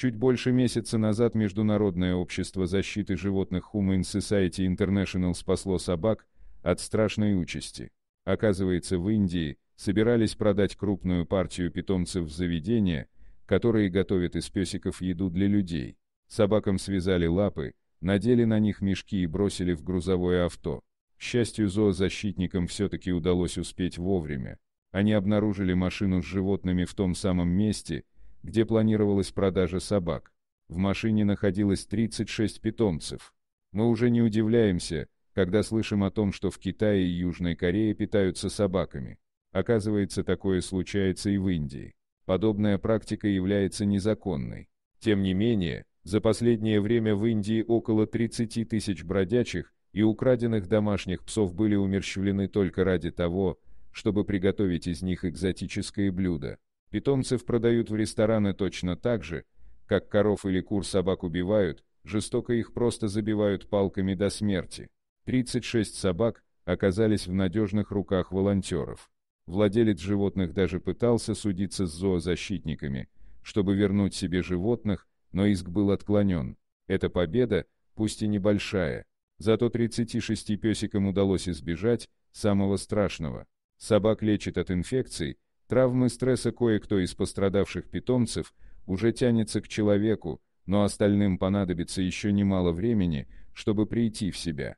Чуть больше месяца назад Международное общество защиты животных Humane Society International спасло собак от страшной участи. Оказывается, в Индии собирались продать крупную партию питомцев в заведения, которые готовят из песиков еду для людей. Собакам связали лапы, надели на них мешки и бросили в грузовое авто. К счастью, зоозащитникам все-таки удалось успеть вовремя. Они обнаружили машину с животными в том самом месте, где планировалась продажа собак. В машине находилось 36 питомцев. Мы уже не удивляемся, когда слышим о том, что в Китае и Южной Корее питаются собаками. Оказывается, такое случается и в Индии. Подобная практика является незаконной. Тем не менее, за последнее время в Индии около 30 тысяч бродячих и украденных домашних псов были умерщвлены только ради того, чтобы приготовить из них экзотическое блюдо. Питомцев продают в рестораны точно так же, как коров или кур собак убивают, жестоко их просто забивают палками до смерти. 36 собак оказались в надежных руках волонтеров. Владелец животных даже пытался судиться с зоозащитниками, чтобы вернуть себе животных, но иск был отклонен. Эта победа, пусть и небольшая, зато 36 песикам удалось избежать самого страшного. Собак лечат от инфекций, Травмы стресса кое-кто из пострадавших питомцев уже тянется к человеку, но остальным понадобится еще немало времени, чтобы прийти в себя.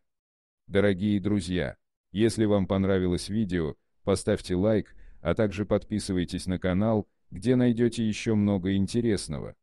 Дорогие друзья, если вам понравилось видео, поставьте лайк, а также подписывайтесь на канал, где найдете еще много интересного.